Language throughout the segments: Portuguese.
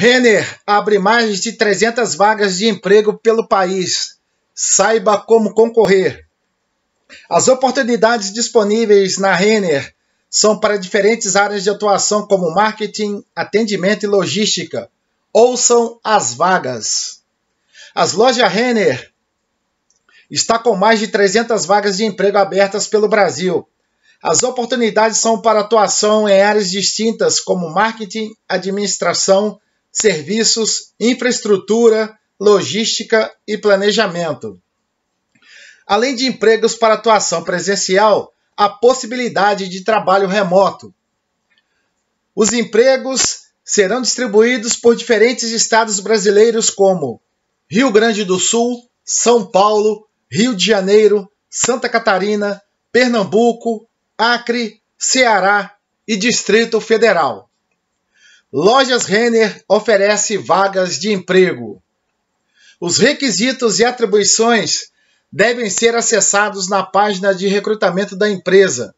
Renner abre mais de 300 vagas de emprego pelo país. Saiba como concorrer. As oportunidades disponíveis na Renner são para diferentes áreas de atuação, como marketing, atendimento e logística. Ouçam as vagas. As lojas Renner está com mais de 300 vagas de emprego abertas pelo Brasil. As oportunidades são para atuação em áreas distintas, como marketing, administração, serviços, infraestrutura, logística e planejamento. Além de empregos para atuação presencial, a possibilidade de trabalho remoto. Os empregos serão distribuídos por diferentes estados brasileiros como Rio Grande do Sul, São Paulo, Rio de Janeiro, Santa Catarina, Pernambuco, Acre, Ceará e Distrito Federal. Lojas Renner oferece vagas de emprego. Os requisitos e atribuições devem ser acessados na página de recrutamento da empresa.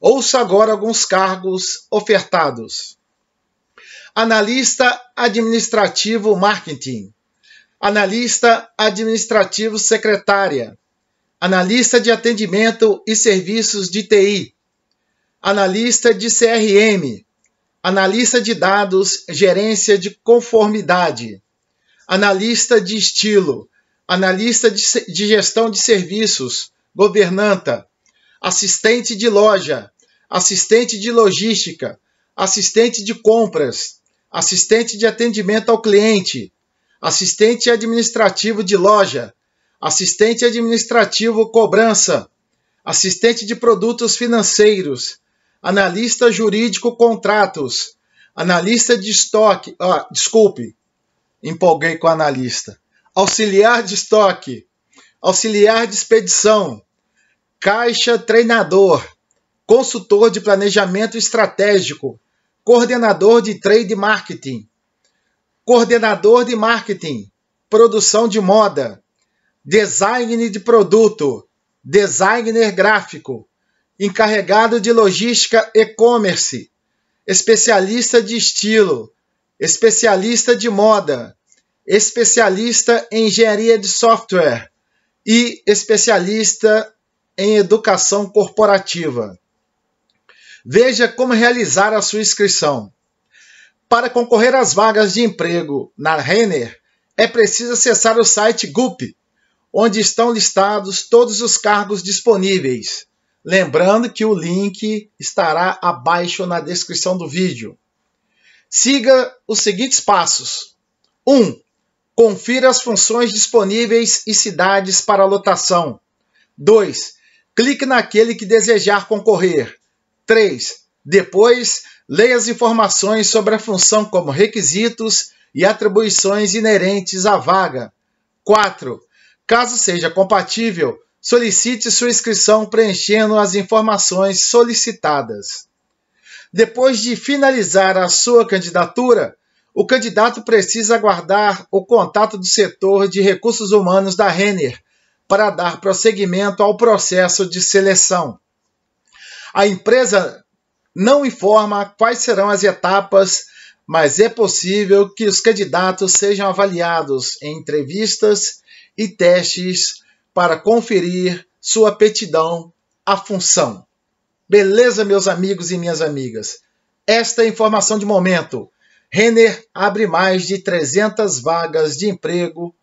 Ouça agora alguns cargos ofertados: Analista Administrativo Marketing, Analista Administrativo Secretária, Analista de Atendimento e Serviços de TI, Analista de CRM analista de dados, gerência de conformidade, analista de estilo, analista de, de gestão de serviços, governanta, assistente de loja, assistente de logística, assistente de compras, assistente de atendimento ao cliente, assistente administrativo de loja, assistente administrativo cobrança, assistente de produtos financeiros, analista jurídico contratos, analista de estoque, ó, desculpe, empolguei com analista, auxiliar de estoque, auxiliar de expedição, caixa treinador, consultor de planejamento estratégico, coordenador de trade marketing, coordenador de marketing, produção de moda, design de produto, designer gráfico, encarregado de logística e-commerce, especialista de estilo, especialista de moda, especialista em engenharia de software e especialista em educação corporativa. Veja como realizar a sua inscrição. Para concorrer às vagas de emprego na Renner, é preciso acessar o site GUP, onde estão listados todos os cargos disponíveis Lembrando que o link estará abaixo na descrição do vídeo. Siga os seguintes passos: 1. Um, confira as funções disponíveis e cidades para lotação. 2. Clique naquele que desejar concorrer. 3. Depois, leia as informações sobre a função como requisitos e atribuições inerentes à vaga. 4. Caso seja compatível, Solicite sua inscrição preenchendo as informações solicitadas. Depois de finalizar a sua candidatura, o candidato precisa aguardar o contato do setor de recursos humanos da Renner para dar prosseguimento ao processo de seleção. A empresa não informa quais serão as etapas, mas é possível que os candidatos sejam avaliados em entrevistas e testes para conferir sua aptidão à função. Beleza, meus amigos e minhas amigas? Esta é a informação de momento. Renner abre mais de 300 vagas de emprego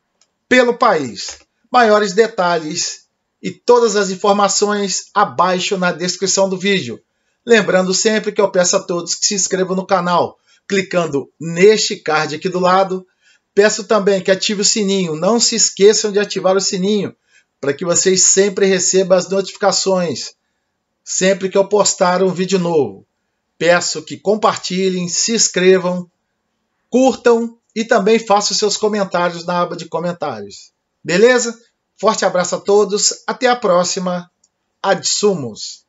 pelo país. Maiores detalhes e todas as informações abaixo na descrição do vídeo. Lembrando sempre que eu peço a todos que se inscrevam no canal, clicando neste card aqui do lado. Peço também que ative o sininho. Não se esqueçam de ativar o sininho para que vocês sempre recebam as notificações sempre que eu postar um vídeo novo. Peço que compartilhem, se inscrevam, curtam e também façam seus comentários na aba de comentários. Beleza? Forte abraço a todos, até a próxima. Adsumos!